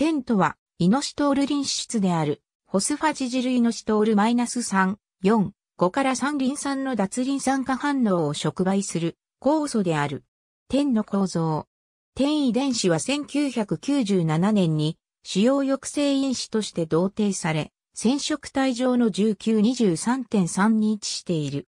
テントは、イノシトール林質である、ホスファジジルイノシトールマイナス -3、4、5から3リン酸の脱リン酸化反応を触媒する酵素である。天の構造。天遺伝子は1997年に使用抑制因子として同定され、染色体上の1923.3に位置している。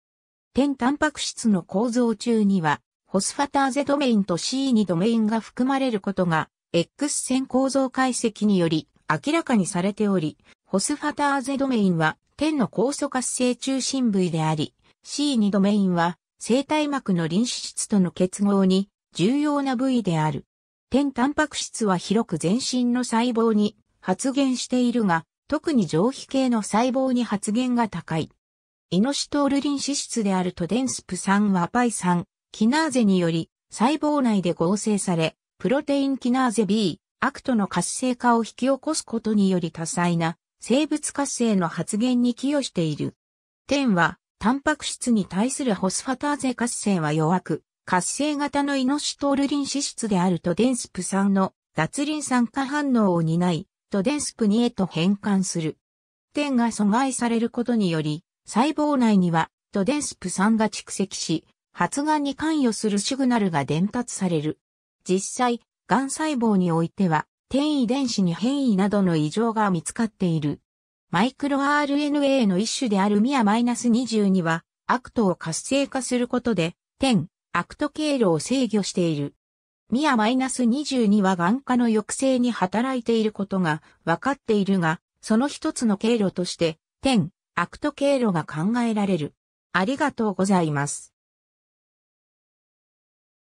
天タンパク質の構造中には、ホスファターゼドメインと C2 ドメインが含まれることが X 線構造解析により明らかにされており、ホスファターゼドメインは天の酵素活性中心部位であり、C2 ドメインは生体膜の臨死質との結合に重要な部位である。天タンパク質は広く全身の細胞に発現しているが、特に上皮系の細胞に発現が高い。イノシトールリン脂質であるトデンスプ酸はパイ酸、キナーゼにより細胞内で合成され、プロテインキナーゼ B、アクトの活性化を引き起こすことにより多彩な生物活性の発現に寄与している。点は、タンパク質に対するホスファターゼ活性は弱く、活性型のイノシトールリン脂質であるトデンスプ酸の脱リン酸化反応を担い、トデンスプ2へと変換する。点が阻害されることにより、細胞内には、トデンスプ酸が蓄積し、発がんに関与するシグナルが伝達される。実際、癌細胞においては、転移電子に変異などの異常が見つかっている。マイクロ RNA の一種であるミア -22 は、アクトを活性化することで、点、アクト経路を制御している。ミア -22 は眼科の抑制に働いていることが分かっているが、その一つの経路として、点、アクト経路が考えられる。ありがとうございます。